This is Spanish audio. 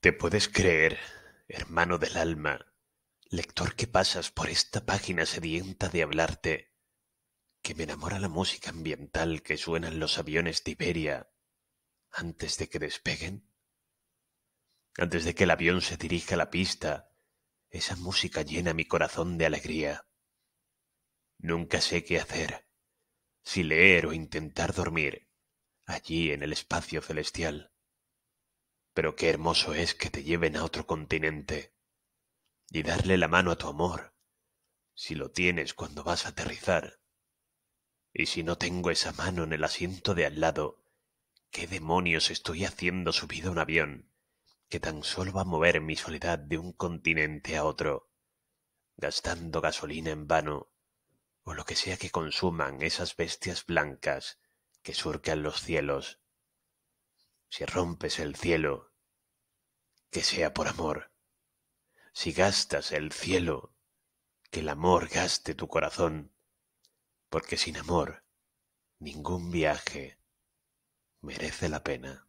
¿Te puedes creer, hermano del alma, lector que pasas por esta página sedienta de hablarte, que me enamora la música ambiental que suenan los aviones de Iberia antes de que despeguen? Antes de que el avión se dirija a la pista, esa música llena mi corazón de alegría. Nunca sé qué hacer, si leer o intentar dormir, allí en el espacio celestial. Pero qué hermoso es que te lleven a otro continente y darle la mano a tu amor, si lo tienes cuando vas a aterrizar. Y si no tengo esa mano en el asiento de al lado, ¿qué demonios estoy haciendo subido a un avión que tan solo va a mover mi soledad de un continente a otro, gastando gasolina en vano o lo que sea que consuman esas bestias blancas que surcan los cielos? Si rompes el cielo, que sea por amor. Si gastas el cielo, que el amor gaste tu corazón, porque sin amor ningún viaje merece la pena.